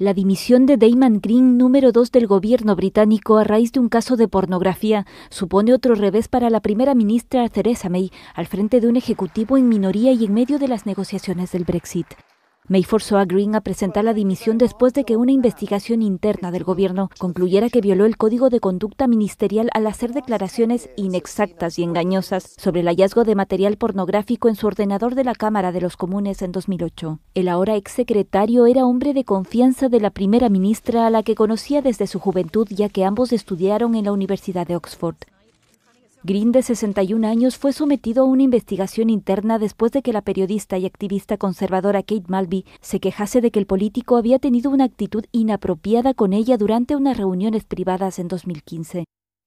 La dimisión de Damon Green, número 2 del gobierno británico, a raíz de un caso de pornografía, supone otro revés para la primera ministra Theresa May, al frente de un ejecutivo en minoría y en medio de las negociaciones del Brexit. May forzó a Green a presentar la dimisión después de que una investigación interna del gobierno concluyera que violó el código de conducta ministerial al hacer declaraciones inexactas y engañosas sobre el hallazgo de material pornográfico en su ordenador de la Cámara de los Comunes en 2008. El ahora exsecretario era hombre de confianza de la primera ministra a la que conocía desde su juventud ya que ambos estudiaron en la Universidad de Oxford. Green, de 61 años, fue sometido a una investigación interna después de que la periodista y activista conservadora Kate Malby se quejase de que el político había tenido una actitud inapropiada con ella durante unas reuniones privadas en 2015.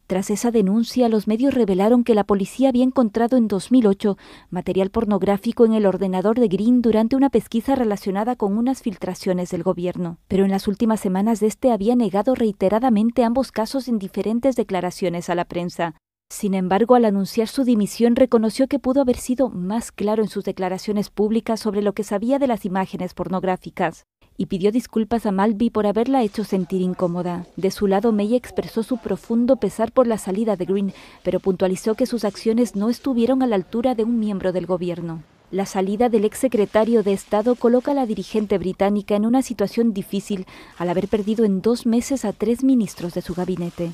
Tras esa denuncia, los medios revelaron que la policía había encontrado en 2008 material pornográfico en el ordenador de Green durante una pesquisa relacionada con unas filtraciones del gobierno. Pero en las últimas semanas de este había negado reiteradamente ambos casos en diferentes declaraciones a la prensa. Sin embargo, al anunciar su dimisión reconoció que pudo haber sido más claro en sus declaraciones públicas sobre lo que sabía de las imágenes pornográficas y pidió disculpas a Malby por haberla hecho sentir incómoda. De su lado, May expresó su profundo pesar por la salida de Green, pero puntualizó que sus acciones no estuvieron a la altura de un miembro del gobierno. La salida del exsecretario de Estado coloca a la dirigente británica en una situación difícil al haber perdido en dos meses a tres ministros de su gabinete.